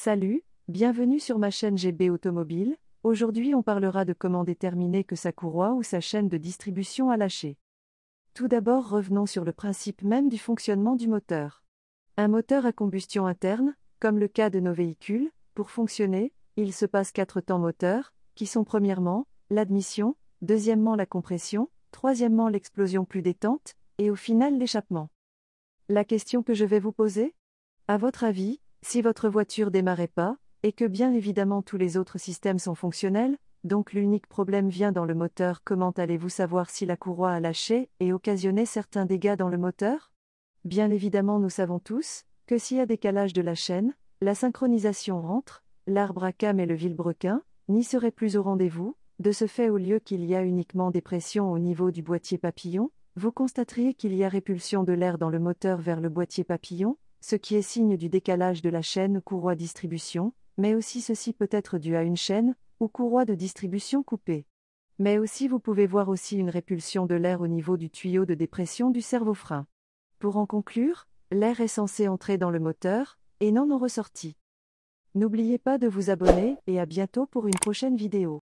Salut, bienvenue sur ma chaîne GB Automobile. Aujourd'hui, on parlera de comment déterminer que sa courroie ou sa chaîne de distribution a lâché. Tout d'abord, revenons sur le principe même du fonctionnement du moteur. Un moteur à combustion interne, comme le cas de nos véhicules, pour fonctionner, il se passe quatre temps moteurs, qui sont premièrement l'admission, deuxièmement la compression, troisièmement l'explosion plus détente, et au final l'échappement. La question que je vais vous poser À votre avis, si votre voiture démarrait pas, et que bien évidemment tous les autres systèmes sont fonctionnels, donc l'unique problème vient dans le moteur, comment allez-vous savoir si la courroie a lâché et occasionné certains dégâts dans le moteur Bien évidemment nous savons tous que s'il y a décalage de la chaîne, la synchronisation rentre, l'arbre à cam et le vilebrequin n'y seraient plus au rendez-vous, de ce fait au lieu qu'il y a uniquement des pressions au niveau du boîtier papillon, vous constateriez qu'il y a répulsion de l'air dans le moteur vers le boîtier papillon, ce qui est signe du décalage de la chaîne courroie distribution, mais aussi ceci peut être dû à une chaîne ou courroie de distribution coupée. Mais aussi vous pouvez voir aussi une répulsion de l'air au niveau du tuyau de dépression du cerveau-frein. Pour en conclure, l'air est censé entrer dans le moteur et non en ressorti. N'oubliez pas de vous abonner et à bientôt pour une prochaine vidéo.